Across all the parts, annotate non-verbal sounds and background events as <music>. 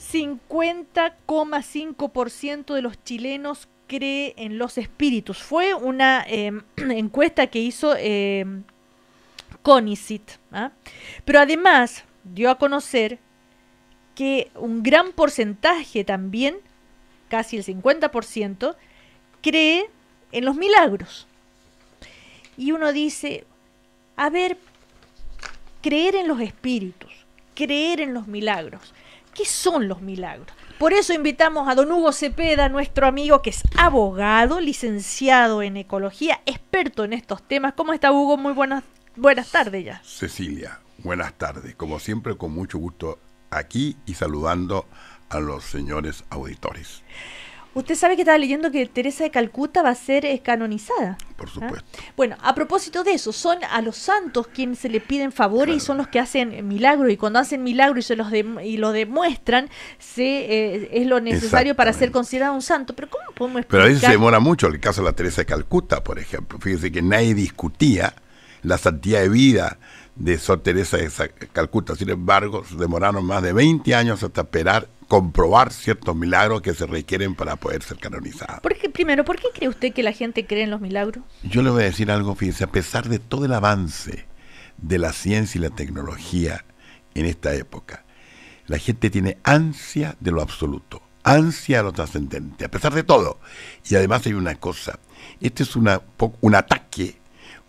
50,5% de los chilenos cree en los espíritus. Fue una em, <clears throat> encuesta que hizo em, conicit ¿ah? Pero además dio a conocer que un gran porcentaje también, casi el 50%, cree en los milagros. Y uno dice, a ver, creer en los espíritus, creer en los milagros. ¿Qué son los milagros? Por eso invitamos a don Hugo Cepeda, nuestro amigo que es abogado, licenciado en ecología, experto en estos temas. ¿Cómo está Hugo? Muy buenas, buenas tardes ya. Cecilia, buenas tardes. Como siempre, con mucho gusto aquí y saludando a los señores auditores. Usted sabe que estaba leyendo que Teresa de Calcuta va a ser eh, canonizada. Por ¿Ah? supuesto. Bueno, a propósito de eso, son a los santos quienes se le piden favores y son los que hacen milagros. Y cuando hacen milagros y se los y lo demuestran, se, eh, es lo necesario para ser considerado un santo. Pero ¿cómo podemos explicar? Pero a veces se demora mucho. El caso de la Teresa de Calcuta, por ejemplo. Fíjese que nadie discutía la santidad de vida de Sor Teresa de Calcuta. Sin embargo, demoraron más de 20 años hasta esperar comprobar ciertos milagros que se requieren para poder ser canonizados. Porque, primero, ¿por qué cree usted que la gente cree en los milagros? Yo le voy a decir algo, fíjense, a pesar de todo el avance de la ciencia y la tecnología en esta época, la gente tiene ansia de lo absoluto, ansia de lo trascendente, a pesar de todo. Y además hay una cosa, este es una, un ataque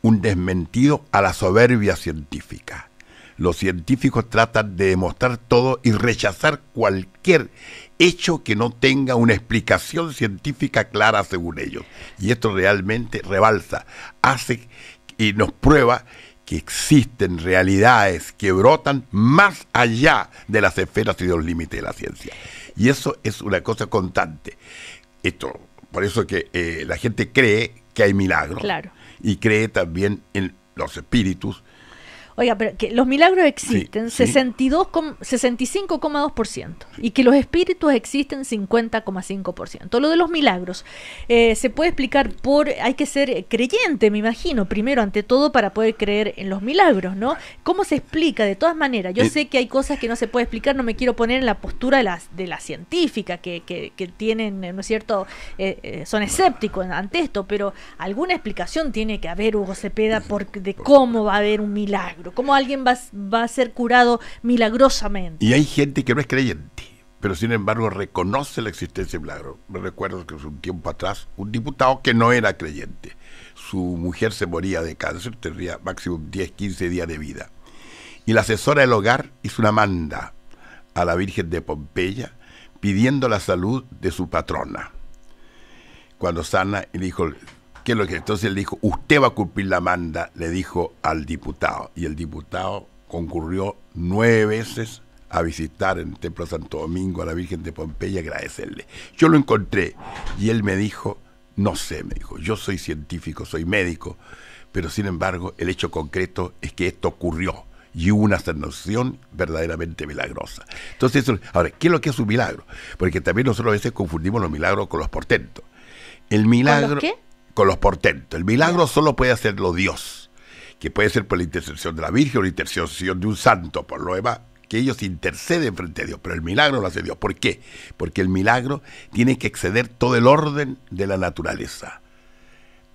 un desmentido a la soberbia científica. Los científicos tratan de demostrar todo y rechazar cualquier hecho que no tenga una explicación científica clara según ellos. Y esto realmente rebalsa, hace y nos prueba que existen realidades que brotan más allá de las esferas y de los límites de la ciencia. Y eso es una cosa constante. Esto, por eso que eh, la gente cree que hay milagros. Claro y cree también en los espíritus Oiga, pero que los milagros existen 65,2% y que los espíritus existen 50,5%. Lo de los milagros eh, se puede explicar por, hay que ser creyente, me imagino, primero ante todo para poder creer en los milagros, ¿no? ¿Cómo se explica? De todas maneras, yo eh, sé que hay cosas que no se puede explicar, no me quiero poner en la postura de la, de científica que, que, tienen, eh, ¿no es cierto? son escépticos ante esto, pero alguna explicación tiene que haber, Hugo Cepeda, de cómo va a haber un milagro. ¿Cómo alguien va, a ser curado milagrosamente? Y hay gente que no es creyente pero sin embargo reconoce la existencia de milagro. Me recuerdo que hace un tiempo atrás, un diputado que no era creyente, su mujer se moría de cáncer, tendría máximo 10, 15 días de vida. Y la asesora del hogar hizo una manda a la Virgen de Pompeya pidiendo la salud de su patrona. Cuando sana, el hijo lo que? Entonces él dijo, usted va a cumplir la manda, le dijo al diputado. Y el diputado concurrió nueve veces a visitar en el Templo Santo Domingo a la Virgen de Pompeya y agradecerle. Yo lo encontré y él me dijo, no sé, me dijo, yo soy científico, soy médico, pero sin embargo el hecho concreto es que esto ocurrió y hubo una sanación verdaderamente milagrosa. Entonces, ahora, ¿qué es lo que es un milagro? Porque también nosotros a veces confundimos los milagros con los portentos. El milagro... ¿Con qué? con los portentos. El milagro solo puede hacerlo Dios, que puede ser por la intercesión de la Virgen o la intercesión de un santo, por lo demás, que ellos interceden frente a Dios, pero el milagro lo hace Dios. ¿Por qué? Porque el milagro tiene que exceder todo el orden de la naturaleza.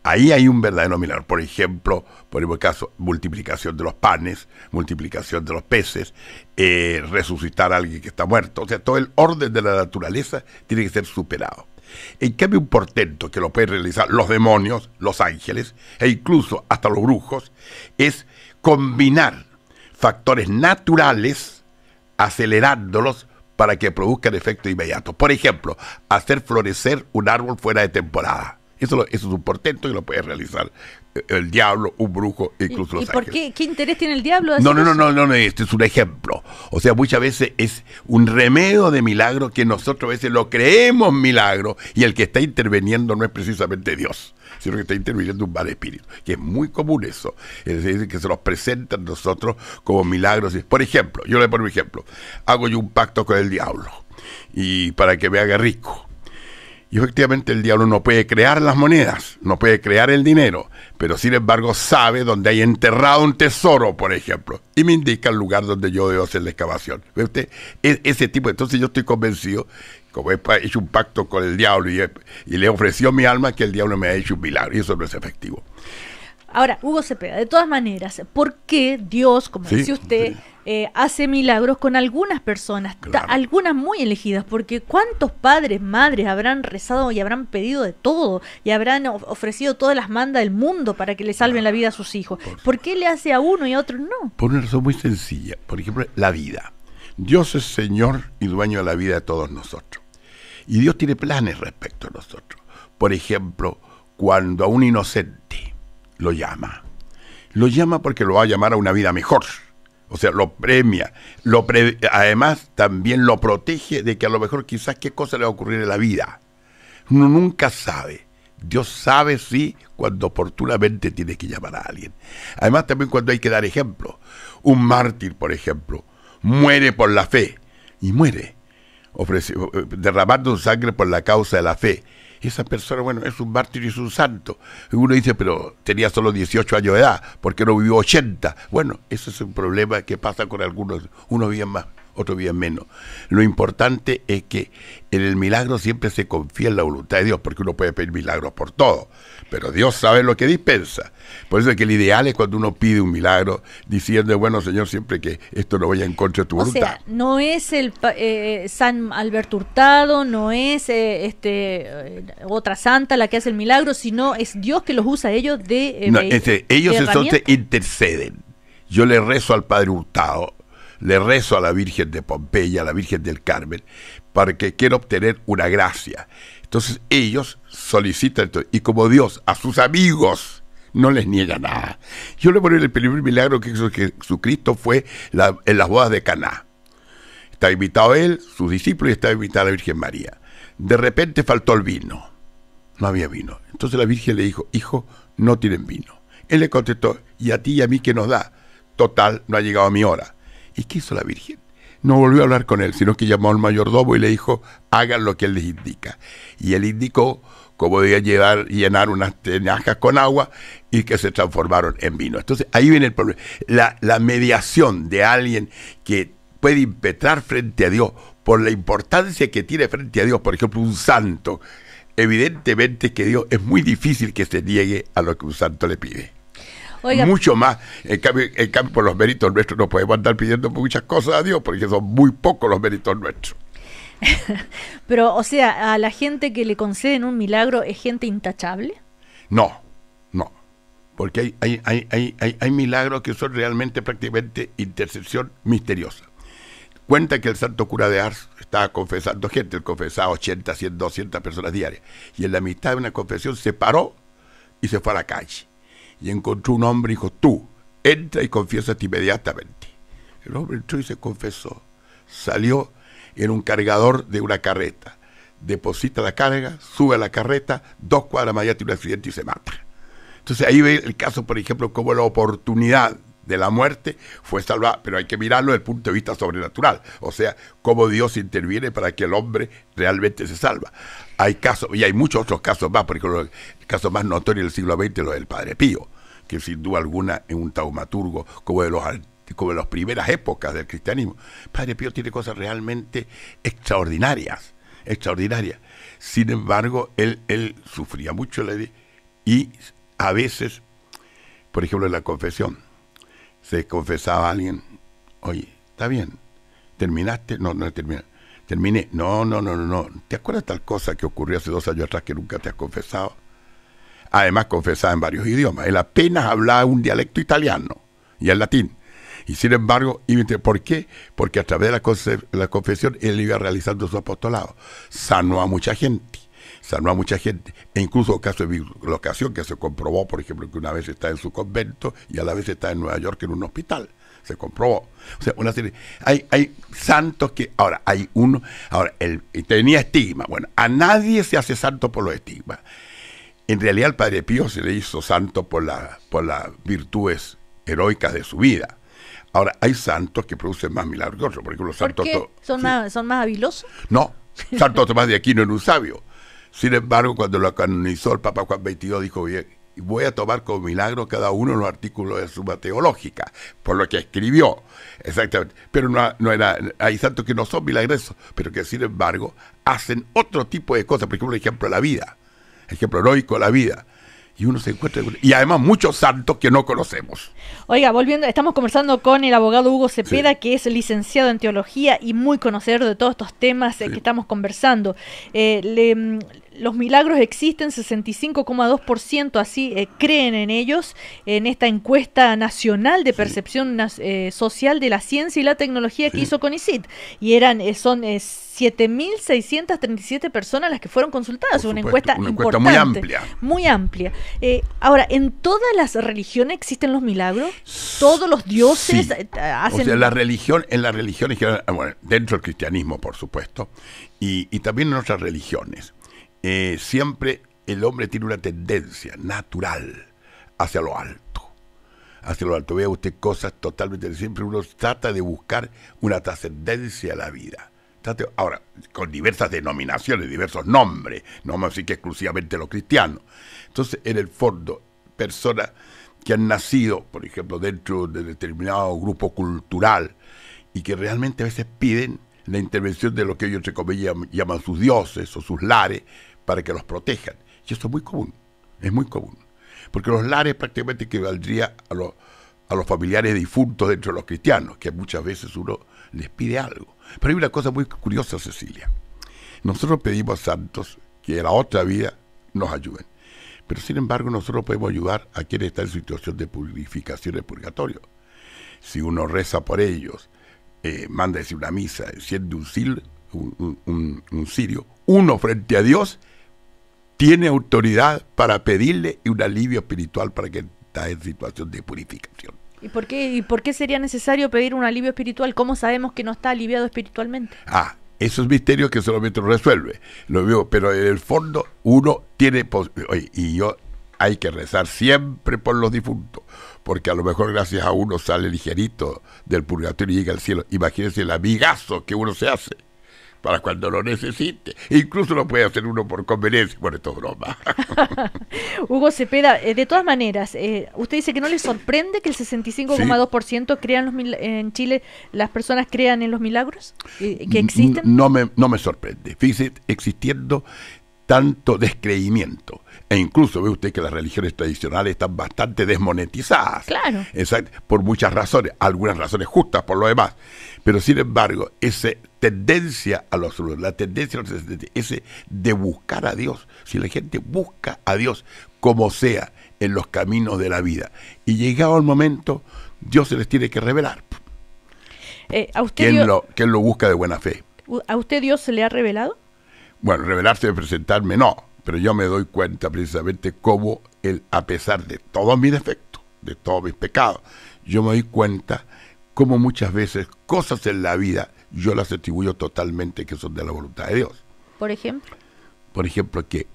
Ahí hay un verdadero milagro. Por ejemplo, por el caso, multiplicación de los panes, multiplicación de los peces, eh, resucitar a alguien que está muerto. O sea, todo el orden de la naturaleza tiene que ser superado. En cambio, un portento que lo pueden realizar los demonios, los ángeles e incluso hasta los brujos es combinar factores naturales acelerándolos para que produzcan efectos inmediatos. Por ejemplo, hacer florecer un árbol fuera de temporada. Eso, es un portento que lo puede realizar eh, el diablo, un brujo, incluso los ¿y por qué, qué, interés tiene el diablo? no, no, no, no, no, este es un ejemplo. O sea, muchas veces es un remedio de milagro que nosotros a veces lo creemos milagro y el que está interviniendo no es precisamente Dios, sino que está interviniendo un mal espíritu, que es muy común eso. Es decir, que se los presentan nosotros como milagros. Por ejemplo, yo le pongo un ejemplo, hago yo un pacto con el diablo y para que me haga rico y efectivamente el diablo no puede crear las monedas, no puede crear el dinero, pero sin embargo sabe dónde hay enterrado un tesoro, por ejemplo, y me indica el lugar donde yo debo hacer la excavación. ¿Ve usted? E, ese tipo, entonces yo estoy convencido, como he hecho un pacto con el diablo y, le ofreció mi alma, que el diablo me ha hecho un milagro, y eso no es efectivo. Ahora, Hugo Cepeda, de todas maneras, ¿por qué Dios, como decía usted, eh, hace milagros con algunas personas, algunas muy elegidas, porque ¿cuántos padres, madres habrán rezado y habrán pedido de todo y habrán ofrecido todas las mandas del mundo para que le salven la vida a sus hijos? Por, ¿Por qué le hace a uno y a otro no? Por una razón muy sencilla, por ejemplo, la vida. Dios es Señor y dueño de la vida de todos nosotros. Y Dios tiene planes respecto a nosotros. Por ejemplo, cuando a un inocente lo llama, lo llama porque lo va a llamar a una vida mejor o sea, lo premia. Lo además, también lo protege de que a lo mejor quizás qué cosa le va a ocurrir en la vida. Uno nunca sabe. Dios sabe, sí, cuando oportunamente tiene que llamar a alguien. Además, también cuando hay que dar ejemplo. Un mártir, por ejemplo, muere por la fe y muere, eh, derramando sangre por la causa de la fe esa persona bueno, es un mártir y es un santo. Y uno dice, pero tenía solo 18 años de edad, ¿por qué no vivió 80? Bueno, ese es un problema que pasa con algunos, unos bien más. Otro día menos. Lo importante es que en el milagro siempre se confía en la voluntad de Dios, porque uno puede pedir milagros por todo, pero Dios sabe lo que dispensa. Por eso es que el ideal es cuando uno pide un milagro, diciendo, bueno, Señor, siempre que esto no vaya en contra de tu o Sea, no es el eh, San Alberto Hurtado, no es eh, este, eh, otra santa la que hace el milagro, sino es Dios que los usa ellos de... ellos entonces interceden. Yo le rezo al Padre Hurtado, le rezo a la Virgen de Pompeya, a la Virgen del Carmen, para que quiera obtener una gracia. Entonces ellos solicitan, y como Dios a sus amigos no les niega nada. Yo le pongo el primer milagro que hizo Jesucristo fue en las bodas de Caná. Está invitado él, sus discípulos, y está invitada la Virgen María. De repente faltó el vino. No había vino. Entonces la Virgen le dijo, hijo, no tienen vino. Él le contestó, ¿y a ti y a mí qué nos da? Total, no ha llegado mi hora. ¿Y qué hizo la Virgen? No volvió a hablar con él, sino que llamó al mayordomo y le dijo, hagan lo que él les indica. Y él indicó cómo debía llevar, llenar unas tenajas con agua y que se transformaron en vino. Entonces ahí viene el problema. La, la mediación de alguien que puede impetrar frente a Dios por la importancia que tiene frente a Dios, por ejemplo, un santo. Evidentemente que Dios es muy difícil que se niegue a lo que un santo le pide mucho más. En cambio, por los méritos nuestros no podemos andar pidiendo muchas cosas a Dios, porque son muy pocos los méritos nuestros. <laughs> Pero, o sea, a la gente que le conceden un milagro es gente intachable. No, no, porque hay, hay, milagros que son realmente prácticamente intercepción misteriosa. Cuenta que el santo cura de Ars estaba confesando gente, él confesaba 80, 100, 200 personas diarias, y en la mitad de una confesión se paró y se fue a la calle y encontró un hombre y dijo, tú, entra y confiésate inmediatamente. El hombre entró y se confesó. Salió en un cargador de una carreta. Deposita la carga, sube a la carreta, dos cuadras más allá tiene un accidente y se mata. Entonces ahí ve el caso, por ejemplo, como la oportunidad de la muerte fue salvado, pero hay que mirarlo desde el punto de vista sobrenatural, o sea, cómo Dios interviene para que el hombre realmente se salva. Hay casos, y hay muchos otros casos más, por ejemplo, el caso más notorio del siglo XX, lo del Padre Pío, que sin duda alguna es un taumaturgo como de los de las primeras épocas del cristianismo. Padre Pío tiene cosas realmente extraordinarias, extraordinarias. Sin embargo, él, él sufría mucho, y a veces, por ejemplo, en la confesión, se confesaba a alguien, oye, está bien, terminaste, no, no terminé, terminé, no, no, no, no, no, ¿te acuerdas tal cosa que ocurrió hace dos años atrás que nunca te has confesado? Además confesaba en varios idiomas, él apenas hablaba un dialecto italiano y el latín. Y sin embargo, ¿por qué? Porque a través de la, la confesión él iba realizando su apostolado, sanó a mucha gente sanó a mucha gente, e incluso caso de locación que se comprobó, por ejemplo, que una vez está en su convento y a la vez está en Nueva York en un hospital, se comprobó. O sea, una serie, hay, hay santos que, ahora, hay uno, ahora, él tenía estigma, bueno, a nadie se hace santo por los estigmas. En realidad al Padre Pío se le hizo santo por, la, por las virtudes heroicas de su vida. Ahora, hay santos que producen más milagros Por ejemplo, los santos. ¿Son, más, ¿Son más habilosos? No. Santo Tomás de no era un sabio. Sin embargo, cuando lo canonizó el Papa Juan XXII dijo, bien, voy a tomar como milagro cada uno de los artículos de suma teológica, por lo que escribió. Exactamente. Pero no, era, hay santos que no son milagresos, pero que sin embargo hacen otro tipo de cosas, por ejemplo, ejemplo la vida, ejemplo heroico la vida. Y uno se encuentra. Y además muchos santos que no conocemos. Oiga, volviendo, estamos conversando con el abogado Hugo Cepeda, que es licenciado en teología y muy conocedor de todos estos temas eh, que estamos conversando. Eh, le, mm, los milagros existen, 65,2% así eh, creen en ellos, en esta encuesta nacional de percepción eh, social de la ciencia y la tecnología que hizo CONICIT. Y eran, eh, son 7.637 personas las que fueron consultadas, una, encuesta muy amplia. Muy ahora, ¿en todas las religiones existen los milagros? ¿Todos los dioses hacen...? O sea, la religión, en las religiones, ah, bueno, dentro del cristianismo, por supuesto, y, y también en otras religiones eh, siempre el hombre tiene una tendencia natural hacia lo alto. Hacia lo alto. Vea usted cosas totalmente. Siempre uno trata de buscar una trascendencia a la vida. Ahora, con diversas denominaciones, diversos nombres, no más a que exclusivamente los cristianos. Entonces, en el fondo, personas que han nacido, por ejemplo, dentro de determinado grupo cultural y que realmente a veces piden la intervención de lo que ellos, entre comillas, llaman sus dioses o sus lares para que los protejan. Y esto es muy común, es muy común. Porque los lares prácticamente que a los, a los familiares difuntos dentro de los cristianos, que muchas veces uno les pide algo. Pero hay una cosa muy curiosa, Cecilia. Nosotros pedimos a santos que en la otra vida nos ayuden. Pero sin embargo, nosotros podemos ayudar a quienes están en situación de purificación ...de purgatorio. Si uno reza por ellos, eh, manda decir una misa, enciende un, sil, un, sirio, uno frente a Dios tiene autoridad para pedirle un alivio espiritual para que está en situación de purificación. ¿Y por, qué, ¿Y por qué sería necesario pedir un alivio espiritual? ¿Cómo sabemos que no está aliviado espiritualmente? Ah, eso es misterio que solamente lo resuelve. Lo veo, pero en el fondo uno tiene... y yo hay que rezar siempre por los difuntos, porque a lo mejor gracias a uno sale ligerito del purgatorio y llega al cielo. Imagínense el amigazo que uno se hace para cuando lo necesite. Incluso lo puede hacer uno por conveniencia. por esto es broma. <laughs> Hugo Cepeda, eh, de todas maneras, eh, usted dice que no le sorprende que el 65,2% crean los en Chile, las personas crean en los milagros eh, que existen. No me, no me sorprende. Fíjese, existiendo tanto descreimiento. E incluso ve usted que las religiones tradicionales están bastante desmonetizadas. Claro. Exacto, por muchas razones, algunas razones justas por lo demás. Pero sin embargo, ese tendencia a los absoluto, la tendencia es ese de buscar a Dios. Si la gente busca a Dios como sea en los caminos de la vida y llegado el momento, Dios se les tiene que revelar. Eh, ¿a usted ¿Quién, lo, ¿Quién lo busca de buena fe? ¿A usted Dios se le ha revelado? Bueno, revelarse de presentarme no, pero yo me doy cuenta precisamente cómo a pesar de todos mis defectos, de todos mis pecados, yo me doy cuenta cómo muchas veces cosas en la vida yo las atribuyo totalmente que son de la voluntad de Dios. Por ejemplo. Por ejemplo, que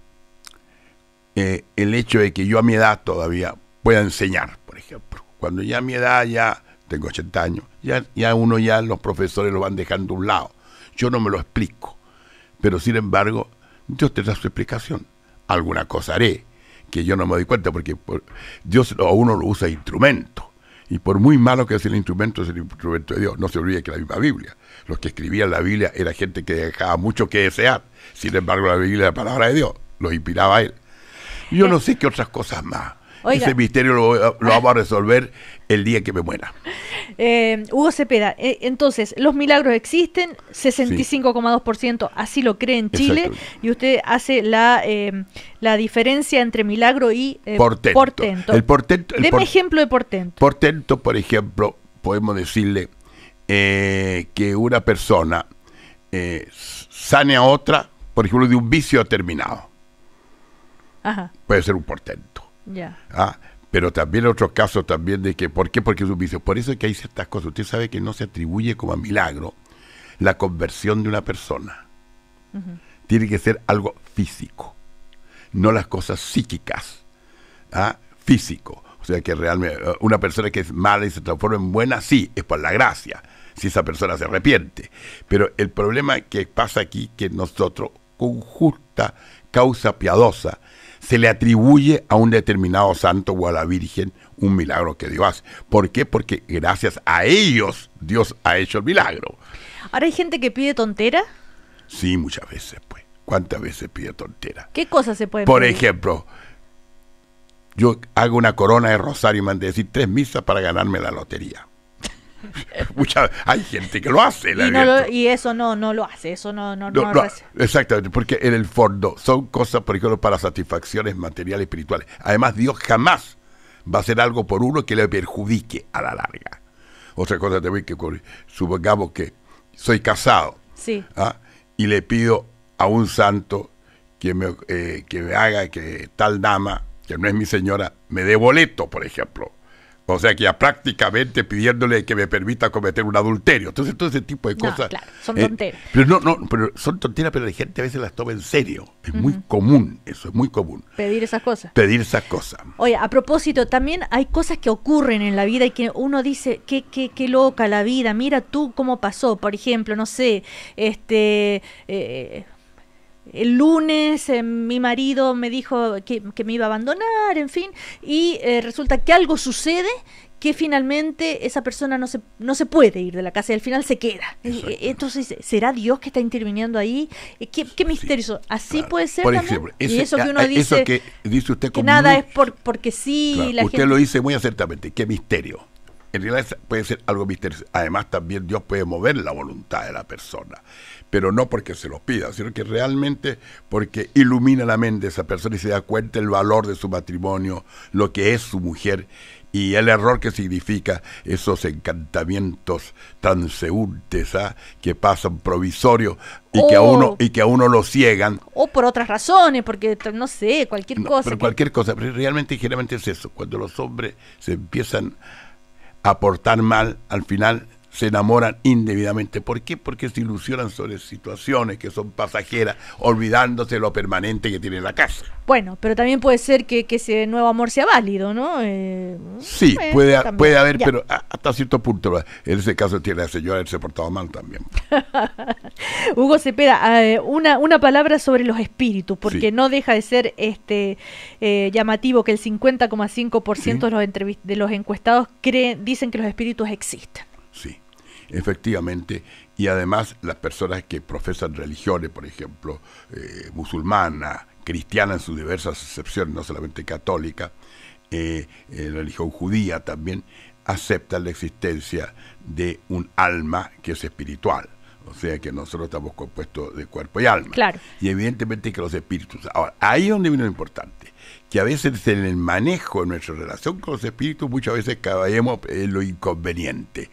eh, el hecho de que yo a mi edad todavía pueda enseñar, por ejemplo. Cuando ya a mi edad ya tengo 80 años, ya, ya uno ya los profesores lo van dejando a un lado. Yo no me lo explico. Pero sin embargo, Dios te da su explicación. Alguna cosa haré que yo no me doy cuenta porque Dios a uno lo usa instrumento. Y por muy malo que sea el instrumento, es el instrumento de Dios. No se olvide que la misma Biblia, los que escribían la Biblia era gente que dejaba mucho que desear. Sin embargo, la Biblia la palabra de Dios, lo inspiraba a él. Yo no sé qué otras cosas más. Ese misterio lo, ah. vamos a resolver el día que me muera. Eh, Hugo Cepeda, eh, entonces, los milagros existen, 65,2% así lo cree en Chile, y usted hace eh, la, diferencia entre milagro y portento. El Deme ejemplo de portento. Portento, por ejemplo, podemos decirle que una persona sane a otra, por ejemplo, de un vicio terminado. Ajá. Puede ser un portento. Ah, pero también otro caso también de que, ¿por qué? Porque es un vicio. Por eso es que hay ciertas cosas. Usted sabe que no se atribuye como a milagro la conversión de una persona. Tiene que ser algo físico, no las cosas psíquicas. ¿ah? Físico. O sea que realmente eh, una persona que es mala y se transforma en buena, sí, es por la gracia, si esa persona se arrepiente. Pero el problema que pasa aquí, que nosotros, con justa causa piadosa, se le atribuye a un determinado santo o a la Virgen un milagro que Dios hace. ¿Por qué? Porque gracias a ellos Dios ha hecho el milagro. ¿Ahora hay gente que pide tontera? Sí, muchas veces, pues. ¿Cuántas veces pide tontera? ¿Qué cosas se pueden Por ejemplo, yo hago una corona de rosario y mandé decir tres misas para ganarme la lotería. <laughs> hay gente que lo hace. y, eso no, no lo hace, eso no... no, no, exactamente, porque en el fondo son cosas, por ejemplo, para satisfacciones materiales espirituales. Además, Dios jamás va a hacer algo por uno que le perjudique a la larga. Otra cosa también que supongamos que soy casado ¿ah? y le pido a un santo que eh, que me haga que tal dama, que no es mi señora, me dé boleto, por ejemplo. O sea que ya prácticamente pidiéndole que me permita cometer un adulterio. Entonces, todo ese tipo de cosas. claro, eh, son tonteras. pero no, no, pero son tonteras, pero la gente a veces las toma en serio. Es muy común, eso es muy común. Pedir esas cosas. Pedir esas cosas. Oye, a propósito, también hay cosas que ocurren en la vida y que uno dice, qué, qué, loca la vida, mira tú cómo pasó. Por ejemplo, no sé, este. Eh, el lunes eh, mi marido me dijo que, me iba a abandonar, en fin, y eh, resulta que algo sucede que finalmente esa persona no se, no se puede ir de la casa y al final se queda. Eh, entonces, ¿será Dios que está interviniendo ahí? ¿Qué, misterio Así puede ser. Por y eso que uno dice, que usted como nada es por, porque sí. la gente. usted lo dice muy acertamente, qué misterio en realidad puede ser algo misterioso. Además, también Dios puede mover la voluntad de la persona, pero no porque se los pida, sino que realmente porque ilumina la mente de esa persona y se da cuenta el valor de su matrimonio, lo que es su mujer y el error que significa esos encantamientos transeúntes ¿ah? que pasan provisorios y que a oh. uno y que a uno lo ciegan o por otras razones porque no sé cualquier cosa cualquier cosa pero realmente generalmente es eso cuando los hombres se empiezan aportar mal al final se enamoran indebidamente. ¿Por qué? Porque se ilusionan sobre situaciones que son pasajeras, olvidándose lo permanente que tiene la casa. Bueno, pero también puede ser que, ese nuevo amor sea válido, ¿no? Eh, sí, puede, puede haber, pero hasta cierto punto. En ese caso tiene la señora haberse portado mal también. <laughs> Hugo Cepeda, ah, eh, una, una palabra sobre los espíritus, porque no deja de ser este eh, llamativo que el 50,5% de, los de los encuestados creen, dicen que los espíritus existen efectivamente, y además las personas que profesan religiones, por ejemplo, eh, musulmana, cristiana en sus diversas excepciones, no solamente católica, eh, eh, religión judía también, aceptan la existencia de un alma que es espiritual. O sea que nosotros estamos compuestos de cuerpo y alma. Claro. Y evidentemente que los espíritus. Ahora, ahí es donde viene lo importante que a veces en el manejo de nuestra relación con los espíritus muchas veces caballemos en lo inconveniente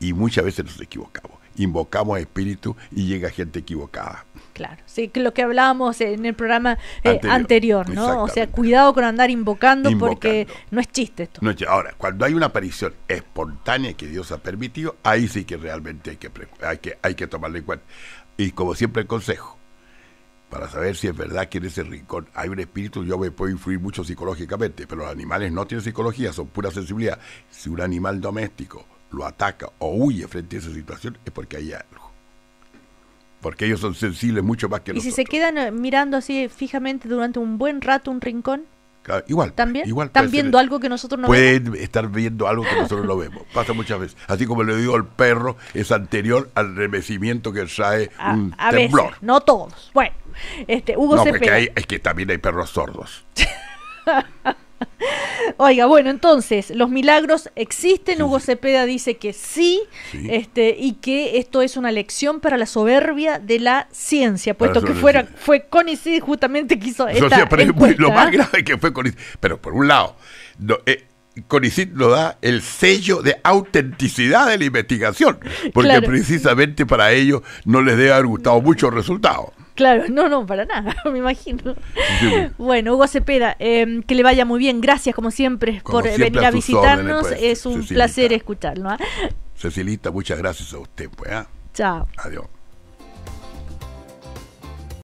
y muchas veces nos equivocamos. Invocamos a espíritus y llega gente equivocada. Claro, sí, lo que hablábamos en el programa eh, anterior, ¿no? O sea, cuidado con andar invocando, porque no es chiste esto. ahora, cuando hay una aparición espontánea que Dios ha permitido, ahí sí que realmente hay que, hay que, hay que tomarlo cuenta. Y como siempre el consejo, para saber si es verdad que en ese rincón hay un espíritu, yo me puedo influir mucho psicológicamente, pero los animales no tienen psicología, son pura sensibilidad. Si un animal doméstico lo ataca o huye frente a esa situación, es porque hay algo. Porque ellos son sensibles mucho más que nosotros. Y si se quedan eh, mirando así fijamente durante un buen rato un rincón, igual. También, igual están viendo algo que nosotros no vemos. Pueden estar viendo algo que nosotros no vemos. Pasa muchas veces. Así como le digo al perro, es anterior al remecimiento que trae a, un temblor. no todos. Bueno, este, Hugo no, Porque es que también hay perros sordos. <laughs> <laughs> Oiga, bueno, entonces, los milagros existen, Hugo Cepeda dice que sí, Este, y que esto es una lección para la soberbia de la ciencia, puesto que fuera, fue Conicid justamente quiso. hizo esta Lo más grave que fue Conicid, pero por un lado, eh, Conicid nos da el sello de autenticidad de la investigación, porque precisamente para ello no les debe haber gustado mucho el resultado. Claro, no, no, para nada, <laughs> me imagino. Bueno, Hugo Cepeda, em, que le vaya muy bien. Gracias, como siempre, por venir a, visitarnos. Pues, es un placer escucharlo. ¿ah? Cecilita, muchas gracias a usted. Pues, ¿ah? Chao. Adiós.